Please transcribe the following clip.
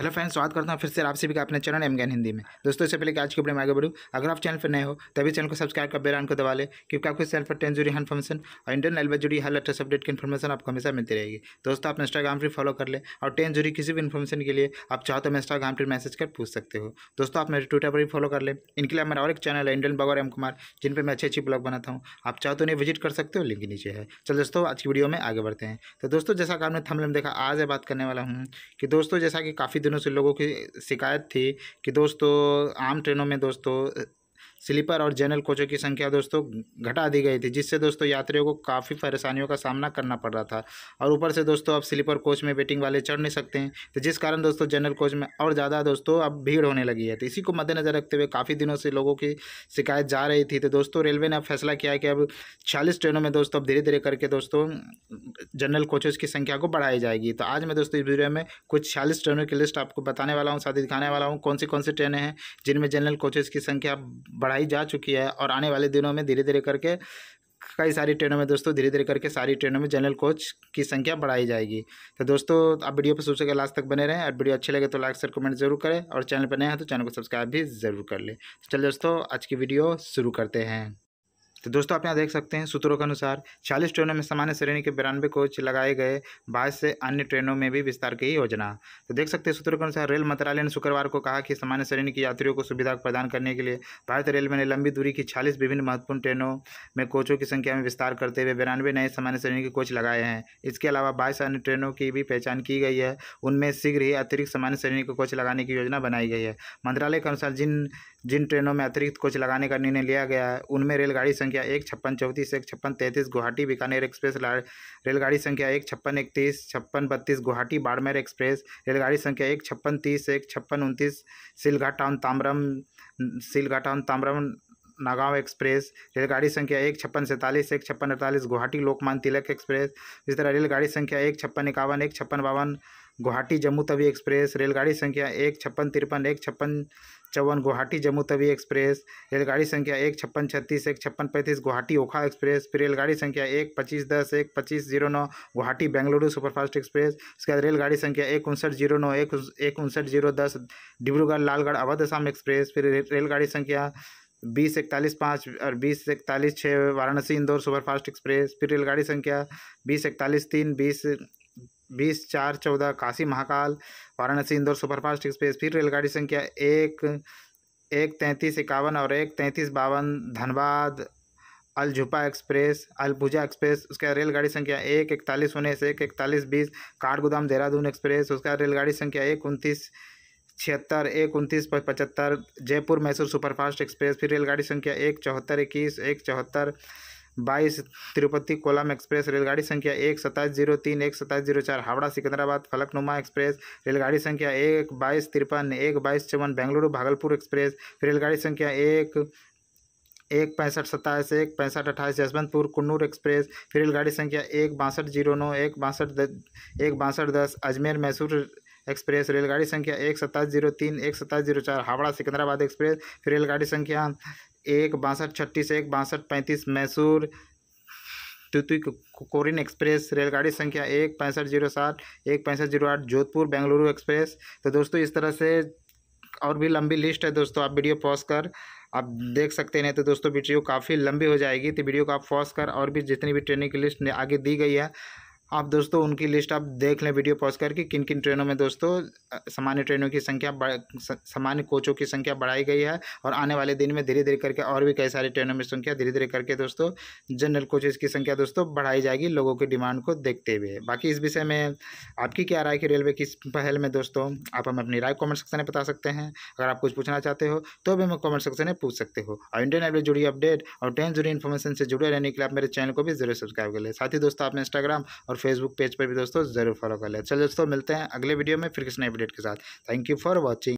hello friends स्वागत करता हूँ फिर से आप सभी का अपने चैनल एम ज्ञान हिंदी में दोस्तों इससे पहले कि आज की वीडियो में आगे बढ़ूँ अगर आप चैनल पर नए हो तभी चैनल को सब्सक्राइब कर बेल को दबा लें क्योंकि आपको चैनल पर टेन जुड़ी हर इन्फॉर्मेशन और इंडियन रेलवे जुड़ी हर लेटेस्ट अपडेट की इन्फॉर्मेशन आपको हमेशा मिलती रहेगी दोस्तों आप इंस्टाग्राम पर फॉलो कर लें और टेन जुड़ी किसी भी इन्फॉर्मेशन के लिए आप चाहो तो इंस्टाग्राम पर मैसेज कर पूछ सकते हो दोस्तों आप मेरे ट्विटर पर भी फॉलो कर लें इनके लिए मेरा और एक चैनल है इंडियन बगर एम कुमार जिन पर मैं अच्छी अच्छी ब्लॉग बनाता हूँ आप चाहो तो उन्हें विजिट कर सकते हो लिंक नीचे है चल दोस्तों आज की वीडियो में आगे बढ़ते हैं तो दोस्तों जैसा कि आपने थमले देखा आज बात करने वाला हूँ कि दोस्तों जैसा कि काफ़ी दिनों से लोगों की शिकायत थी कि दोस्तों आम ट्रेनों में दोस्तों स्लीपर और जनरल कोचों की संख्या दोस्तों घटा दी गई थी जिससे दोस्तों यात्रियों को काफ़ी परेशानियों का सामना करना पड़ रहा था और ऊपर से दोस्तों अब स्लीपर कोच में वेटिंग वाले चढ़ नहीं सकते हैं तो जिस कारण दोस्तों जनरल कोच में और ज़्यादा दोस्तों अब भीड़ होने लगी है तो इसी को मद्देनजर रखते हुए काफ़ी दिनों से लोगों की शिकायत जा रही थी तो दोस्तों रेलवे ने अब फैसला किया है कि अब छियालीस ट्रेनों में दोस्तों अब धीरे धीरे करके दोस्तों जनरल कोचेज़ की संख्या को बढ़ाई जाएगी तो आज मैं दोस्तों इस वीडियो में कुछ छियालीस ट्रेनों की लिस्ट आपको बताने वाला हूँ साथ ही दिखाने वाला हूँ कौन सी कौन सी ट्रेनें हैं जिनमें जनरल कोचेज़ की संख्या बढ़ाई जा चुकी है और आने वाले दिनों में धीरे धीरे करके कई सारी ट्रेनों में दोस्तों धीरे धीरे करके सारी ट्रेनों में जनरल कोच की संख्या बढ़ाई जाएगी तो दोस्तों आप वीडियो पर सबसे से लास्ट तक बने रहें और वीडियो अच्छे लगे तो लाइक सर कमेंट जरूर करें और चैनल पर नए हैं तो चैनल को सब्सक्राइब भी जरूर कर लें तो चलिए दोस्तों आज की वीडियो शुरू करते हैं तो दोस्तों आप यहाँ देख सकते हैं सूत्रों के अनुसार छियालीस ट्रेनों में सामान्य श्रेणी के बिरानवे कोच लगाए गए बाईस से अन्य ट्रेनों में भी विस्तार की योजना तो देख सकते हैं सूत्रों के अनुसार रेल मंत्रालय ने शुक्रवार को कहा कि सामान्य श्रेणी के यात्रियों को सुविधा प्रदान करने के लिए भारत रेलवे ने लंबी दूरी की छियालीस विभिन्न महत्वपूर्ण ट्रेनों में कोचों की संख्या में विस्तार करते हुए बिरानवे नए सामान्य श्रेणी के कोच लगाए हैं इसके अलावा बाईस अन्य ट्रेनों की भी पहचान की गई है उनमें शीघ्र ही अतिरिक्त सामान्य श्रेणी के कोच लगाने की योजना बनाई गई है मंत्रालय के अनुसार जिन जिन ट्रेनों में अतिरिक्त कोच लगाने का निर्णय लिया गया है उनमें रेलगाड़ी संख्या संख्या एक छप्पन चौंतीस एक छप्पन तैंतीस गुवाहाटी बीकानेर एक्सप्रेस रेलगाड़ी संख्या एक छप्पन इकतीस छप्पन बत्तीस गुवाहाटी बाड़मेर एक्सप्रेस रेलगाड़ी संख्या एक छप्पन तीस एक छप्पन उनतीस सिलघाटाउन ताम्रम सिलघाटाउन ताम्रम नागांव एक्सप्रेस रेलगाड़ी संख्या एक छप्पन सैंतालीस एक छप्पन अड़तालीस गुवाहाटी लोकमान तिलक एक्सप्रेस इस तरह रेलगाड़ी संख्या एक छप्पन इक्यावन एक छप्पन बावन गुवाहाटी जम्मू तवी एक्सप्रेस रेलगाड़ी संख्या एक छप्पन तिरपन एक छप्पन चौवन गुवाहाटी जम्मू तवी एक्सप्रेस रेलगाड़ी संख्या एक छप्पन छत्तीस एक छप्पन पैंतीस गुवाहाटी ओखा एक्सप्रेस फिर रेलगाड़ी संख्या एक पच्चीस दस एक पच्चीस जीरो नौ गुवाहाटी बेंगलुरु सुपरफास्ट एक्सप्रेस इसके बाद रेलगाड़ी संख्या एक उनसठ जीरो नौ एक उनसठ जीरो दस डिब्रूगढ़ लालगढ़ अवध असम एक्सप्रेस फिर रेलगाड़ी संख्या बीस इकतालीस पाँच और बीस इकतालीस छः वाराणसी इंदौर सुपरफास्ट एक्सप्रेस फिर रेलगाड़ी संख्या बीस इकतालीस तीन बीस बीस चार चौदह काशी महाकाल वाराणसी इंदौर सुपरफास्ट एक्सप्रेस फिर रेलगाड़ी संख्या एक एक तैंतीस इक्यावन और एक तैंतीस बावन धनबाद अलझुपा एक्सप्रेस अलभुजा एक्सप्रेस उसके बाद रेलगाड़ी संख्या एक इकतालीस उन्नीस एक इकतालीस बीस काठगोदाम देहरादून एक्सप्रेस उसके बाद रेलगाड़ी संख्या एक उनतीस छिहत्तर एक उनतीस पचहत्तर जयपुर मैसूर सुपरफास्ट एक्सप्रेस फिर रेलगाड़ी संख्या एक चौहत्तर इक्कीस एक चौहत्तर बाईस तिरुपति कोलम एक्सप्रेस रेलगाड़ी संख्या एक सताईस जीरो तीन एक सत्ताईस जीरो चार हावड़ा सिकंदराबाद फलकनुमा एक्सप्रेस रेलगाड़ी संख्या एक बाईस तिरपन एक बाईस चौवन बेंगलुरु भागलपुर एक्सप्रेस रेलगाड़ी संख्या एक एक पैंसठ सत्ताईस एक पैंसठ अट्ठाईस यशवंतपुर कुन्नूर एक्सप्रेस फिर रेलगाड़ी संख्या एक बासठ जीरो नौ एक बासठ एक बासठ दस अजमेर मैसूर एक्सप्रेस रेलगाड़ी संख्या एक सत्ताईस जीरो तीन एक सत्ताईस जीरो चार हावड़ा सिकंदराबाद एक्सप्रेस रेलगाड़ी संख्या एक बासठ छत्तीस एक बासठ पैंतीस मैसूर कोरिन एक्सप्रेस रेलगाड़ी संख्या एक पैंसठ जीरो सात एक पैंसठ जीरो आठ जोधपुर बेंगलुरु एक्सप्रेस तो दोस्तों इस तरह से और भी लंबी लिस्ट है दोस्तों आप वीडियो पॉज कर आप देख सकते हैं तो दोस्तों वीडियो काफ़ी लंबी हो जाएगी तो वीडियो को आप पॉज कर और भी जितनी भी ट्रेनिंग की लिस्ट आगे दी गई है आप दोस्तों उनकी लिस्ट आप देख लें वीडियो पॉज करके किन किन ट्रेनों में दोस्तों सामान्य ट्रेनों की संख्या सामान्य कोचों की संख्या बढ़ाई गई है और आने वाले दिन में धीरे धीरे करके और भी कई सारी ट्रेनों में संख्या धीरे धीरे करके दोस्तों जनरल कोचेज़ की संख्या दोस्तों बढ़ाई जाएगी लोगों की डिमांड को देखते हुए बाकी इस विषय में आपकी क्या राय कि रेलवे किस पहल में दोस्तों आप हमें अपनी राय कॉमेंट सेक्शन में बता सकते हैं अगर आप कुछ पूछना चाहते हो तो भी हमें कॉमेंट सेक्शन में पूछ सकते हो और इंडियन रेलवे जुड़ी अपडेट और ट्रेन जुड़ी इन्फॉर्मेशन से जुड़े रहने के लिए आप मेरे चैनल को भी जरूर सब्सक्राइब कर ले साथ ही दोस्तों आपने इंस्टाग्राम और फेसबुक पेज पर भी दोस्तों ज़रूर फॉलो कर लें चलो दोस्तों मिलते हैं अगले वीडियो में फिर किसी अपडेट के साथ थैंक यू फॉर वॉचिंग